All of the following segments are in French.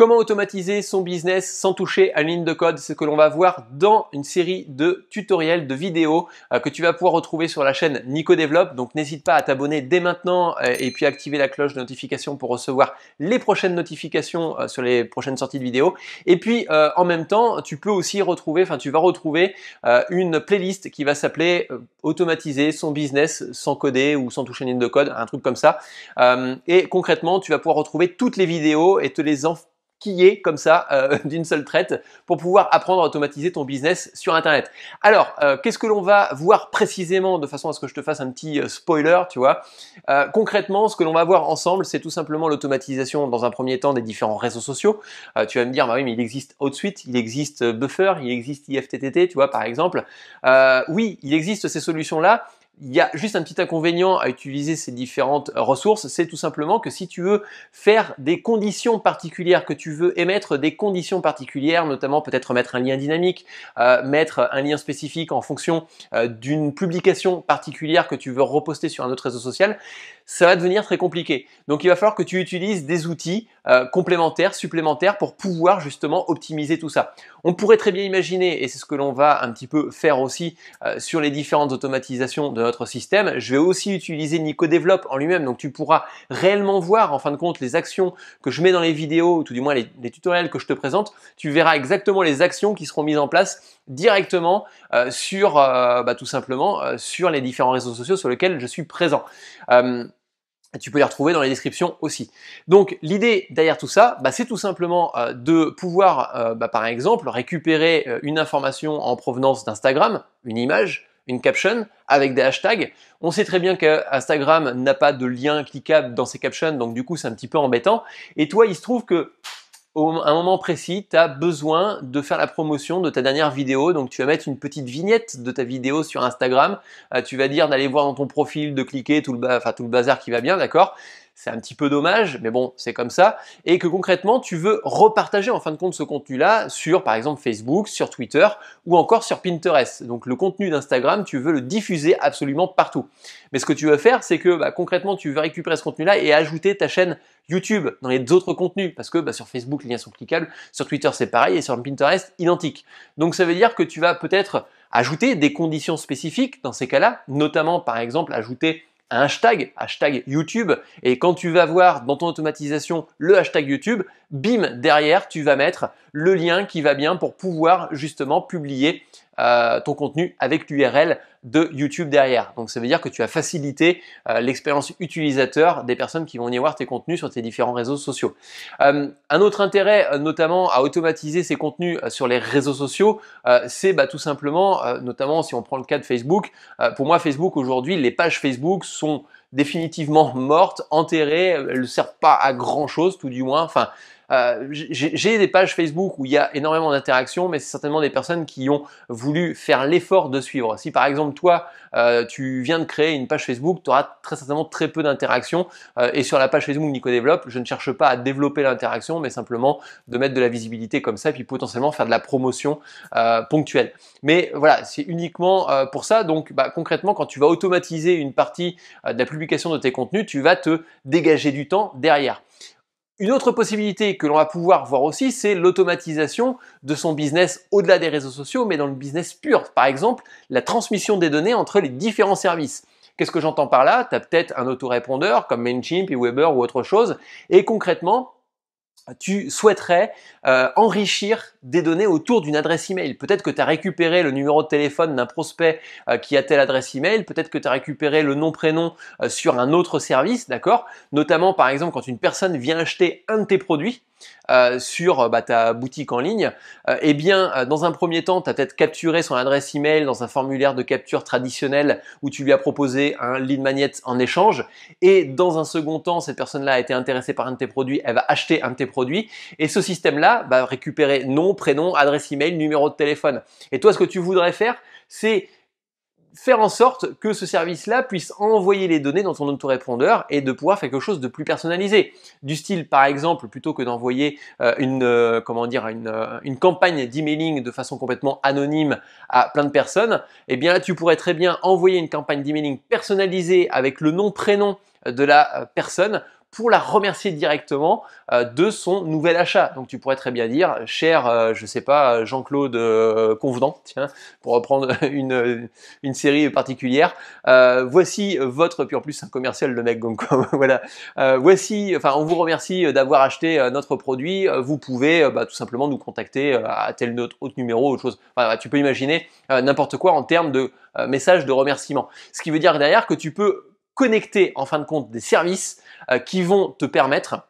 Comment automatiser son business sans toucher à une ligne de code C'est ce que l'on va voir dans une série de tutoriels, de vidéos euh, que tu vas pouvoir retrouver sur la chaîne Nico Développe. Donc n'hésite pas à t'abonner dès maintenant euh, et puis activer la cloche de notification pour recevoir les prochaines notifications euh, sur les prochaines sorties de vidéos. Et puis en même temps, tu peux aussi retrouver, enfin tu vas retrouver une playlist qui va s'appeler automatiser son business sans coder ou sans toucher à une ligne de code, un truc comme ça. Et concrètement, tu vas pouvoir retrouver toutes les vidéos et te les qui est comme ça euh, d'une seule traite pour pouvoir apprendre à automatiser ton business sur Internet. Alors, euh, qu'est-ce que l'on va voir précisément de façon à ce que je te fasse un petit euh, spoiler, tu vois Concrètement, ce que l'on va voir ensemble, c'est tout simplement l'automatisation dans un premier temps des différents réseaux sociaux. tu vas me dire, bah oui, mais il existe Outsuite, il existe Buffer, il existe IFTTT, tu vois, par exemple. oui, il existe ces solutions-là, il y a juste un petit inconvénient à utiliser ces différentes ressources, c'est tout simplement que si tu veux faire des conditions particulières, que tu veux émettre des conditions particulières, notamment peut-être mettre un lien dynamique, euh, mettre un lien spécifique en fonction euh, d'une publication particulière que tu veux reposter sur un autre réseau social, ça va devenir très compliqué. Donc il va falloir que tu utilises des outils euh, complémentaires, supplémentaires pour pouvoir justement optimiser tout ça. On pourrait très bien imaginer, et c'est ce que l'on va un petit peu faire aussi euh, sur les différentes automatisations de notre système, je vais aussi utiliser Nico en lui-même, donc tu pourras réellement voir en fin de compte les actions que je mets dans les vidéos, ou tout du moins les, tutoriels que je te présente, tu verras exactement les actions qui seront mises en place directement euh, sur bah, tout simplement sur les différents réseaux sociaux sur lesquels je suis présent. Tu peux les retrouver dans les descriptions aussi. Donc l'idée derrière tout ça, bah, c'est tout simplement euh, de pouvoir, euh, bah, par exemple, récupérer euh, une information en provenance d'Instagram, une image, une caption avec des hashtags. On sait très bien qu'Instagram n'a pas de lien cliquable dans ses captions, donc du coup c'est un petit peu embêtant. Et toi, il se trouve que à un moment précis, tu as besoin de faire la promotion de ta dernière vidéo. Donc tu vas mettre une petite vignette de ta vidéo sur Instagram. Euh, tu vas dire d'aller voir dans ton profil, de cliquer, tout le, enfin, tout le bazar qui va bien, d'accord c'est un petit peu dommage, mais bon, c'est comme ça, et que concrètement, tu veux repartager en fin de compte ce contenu-là sur, par exemple, Facebook, sur Twitter, ou encore sur Pinterest. Donc le contenu d'Instagram, tu veux le diffuser absolument partout. Mais ce que tu veux faire, c'est que bah, concrètement, tu veux récupérer ce contenu-là et ajouter ta chaîne YouTube dans les autres contenus, parce que bah, sur Facebook, les liens sont cliquables, sur Twitter, c'est pareil, et sur Pinterest, identique. Donc ça veut dire que tu vas peut-être ajouter des conditions spécifiques dans ces cas-là, notamment par exemple ajouter hashtag, hashtag YouTube, et quand tu vas voir dans ton automatisation le hashtag YouTube, bim, derrière, tu vas mettre le lien qui va bien pour pouvoir justement publier euh, ton contenu avec l'URL de YouTube derrière. Donc ça veut dire que tu as facilité euh, l'expérience utilisateur des personnes qui vont y voir tes contenus sur tes différents réseaux sociaux. Euh, un autre intérêt notamment à automatiser ces contenus sur les réseaux sociaux, c'est bah, tout simplement, notamment si on prend le cas de Facebook, pour moi Facebook aujourd'hui, les pages Facebook sont définitivement morte, enterrée elle ne sert pas à grand chose, tout du moins. Enfin, euh, j'ai des pages Facebook où il y a énormément d'interactions, mais c'est certainement des personnes qui ont voulu faire l'effort de suivre. Si par exemple toi, euh, tu viens de créer une page Facebook, tu auras très certainement très peu d'interactions. Euh, et sur la page Facebook Nico Développe, je ne cherche pas à développer l'interaction, mais simplement de mettre de la visibilité comme ça, puis potentiellement faire de la promotion ponctuelle. Mais voilà, c'est uniquement pour ça. Donc bah, concrètement, quand tu vas automatiser une partie de la plus de tes contenus, tu vas te dégager du temps derrière. Une autre possibilité que l'on va pouvoir voir aussi, c'est l'automatisation de son business au-delà des réseaux sociaux, mais dans le business pur. Par exemple, la transmission des données entre les différents services. Qu'est-ce que j'entends par là Tu as peut-être un autorépondeur comme Mailchimp, et Weber ou autre chose. Et concrètement, tu souhaiterais euh, enrichir des données autour d'une adresse email. Peut-être que tu as récupéré le numéro de téléphone d'un prospect euh, qui a telle adresse email, peut-être que tu as récupéré le nom prénom euh, sur un autre service, d'accord Notamment par exemple quand une personne vient acheter un de tes produits, euh, sur euh, bah, ta boutique en ligne, euh, eh bien, dans un premier temps, tu as peut-être capturé son adresse email dans un formulaire de capture traditionnel où tu lui as proposé un lead magnet en échange. Et dans un second temps, cette personne-là a été intéressée par un de tes produits, elle va acheter un de tes produits. Et ce système-là va récupérer nom, prénom, adresse email, numéro de téléphone. Et toi, ce que tu voudrais faire, c'est faire en sorte que ce service-là puisse envoyer les données dans son autorépondeur et de pouvoir faire quelque chose de plus personnalisé. Du style, par exemple, plutôt que d'envoyer euh, une, euh, comment dire, euh, une, campagne d'emailing de façon complètement anonyme à plein de personnes, eh bien, tu pourrais très bien envoyer une campagne d'emailing personnalisée avec le nom, prénom de la personne pour la remercier directement euh, de son nouvel achat. Donc tu pourrais très bien dire, cher, je euh, je sais pas, euh, Jean-Claude Convenant, tiens, pour reprendre une, une série particulière, voici votre, puis en plus un commercial le mec, voilà, voici, enfin on vous remercie d'avoir acheté notre produit, vous pouvez bah, tout simplement nous contacter à tel autre, autre numéro, autre chose. tu peux imaginer n'importe quoi en termes de message de remerciement. Ce qui veut dire derrière que tu peux connecter en fin de compte des services euh, qui vont te permettre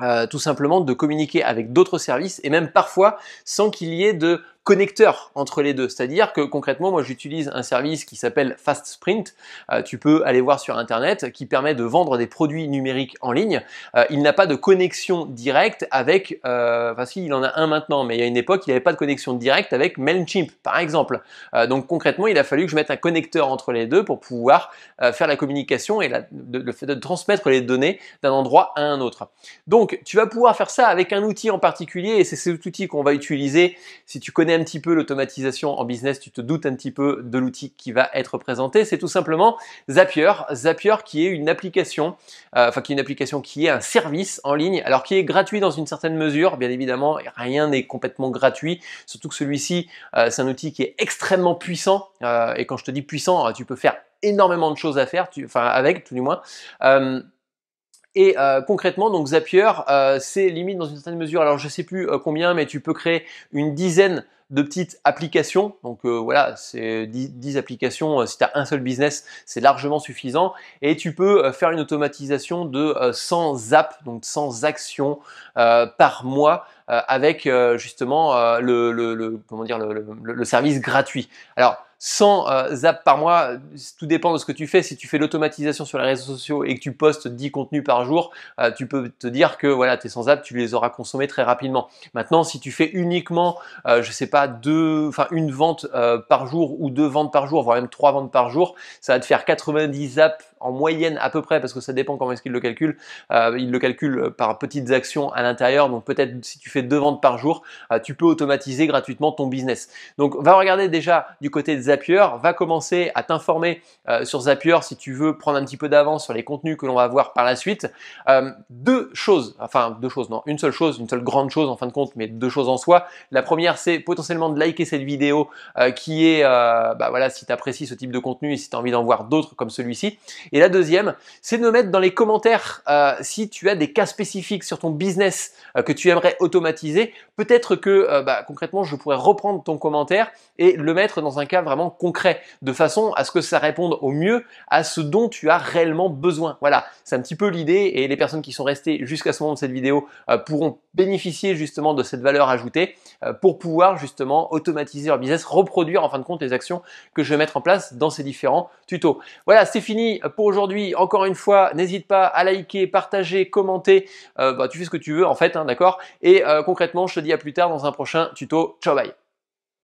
euh, tout simplement de communiquer avec d'autres services et même parfois sans qu'il y ait de connecteur entre les deux. C'est-à-dire que concrètement, moi j'utilise un service qui s'appelle Fast Sprint, euh, tu peux aller voir sur internet, qui permet de vendre des produits numériques en ligne. Euh, il n'a pas de connexion directe avec, euh, enfin si, il en a un maintenant, mais il y a une époque, il n'avait pas de connexion directe avec Mailchimp, par exemple. donc concrètement, il a fallu que je mette un connecteur entre les deux pour pouvoir faire la communication et le fait de transmettre les données d'un endroit à un autre. Donc tu vas pouvoir faire ça avec un outil en particulier, et c'est cet outil qu'on va utiliser si tu connais un petit peu l'automatisation en business, tu te doutes un petit peu de l'outil qui va être présenté. C'est tout simplement Zapier. Zapier qui est une application, euh, enfin qui est une application qui est un service en ligne, alors qui est gratuit dans une certaine mesure, bien évidemment, rien n'est complètement gratuit, surtout que celui-ci, euh, c'est un outil qui est extrêmement puissant. Euh, et quand je te dis puissant, tu peux faire énormément de choses à faire, tu, enfin avec tout du moins. Et concrètement, donc Zapier, c'est limite dans une certaine mesure, alors je sais plus combien, mais tu peux créer une dizaine de petites applications. Donc euh, voilà, c'est 10, applications, euh, si tu as un seul business, c'est largement suffisant. Et tu peux euh, faire une automatisation de 100 apps, donc 100 actions par mois avec justement le, comment dire, le, le service gratuit. Alors, 100 euh, ZAP par mois, tout dépend de ce que tu fais. Si tu fais l'automatisation sur les réseaux sociaux et que tu postes 10 contenus par jour, euh, tu peux te dire que voilà, tes sans zaps, tu les auras consommés très rapidement. Maintenant, si tu fais uniquement, euh, je sais pas, deux, enfin une vente par jour ou deux ventes par jour, voire même trois ventes par jour, ça va te faire 90 zaps en moyenne à peu près, parce que ça dépend comment est-ce qu'il le calcule, euh, il le calcule euh, par petites actions à l'intérieur, donc peut-être si tu fais deux ventes par jour, euh, tu peux automatiser gratuitement ton business. Donc va regarder déjà du côté de Zapier, va commencer à t'informer sur Zapier si tu veux prendre un petit peu d'avance sur les contenus que l'on va voir par la suite. deux choses, enfin deux choses, non, une seule chose, une seule grande chose en fin de compte, mais deux choses en soi. La première, c'est potentiellement de liker cette vidéo qui est, bah voilà, si tu apprécies ce type de contenu et si tu as envie d'en voir d'autres comme celui-ci. Et la deuxième, c'est de me mettre dans les commentaires euh, si tu as des cas spécifiques sur ton business euh, que tu aimerais automatiser. Peut-être que euh, bah, concrètement, je pourrais reprendre ton commentaire et le mettre dans un cas vraiment concret, de façon à ce que ça réponde au mieux à ce dont tu as réellement besoin. Voilà, c'est un petit peu l'idée et les personnes qui sont restées jusqu'à ce moment de cette vidéo pourront bénéficier justement de cette valeur ajoutée pour pouvoir justement automatiser leur business, reproduire en fin de compte les actions que je vais mettre en place dans ces différents tutos. Voilà, c'est fini pour aujourd'hui. Encore une fois, n'hésite pas à liker, partager, commenter. Euh, bah, tu fais ce que tu veux en fait, hein, d'accord Et euh, concrètement, je te dis à plus tard dans un prochain tuto. Ciao, bye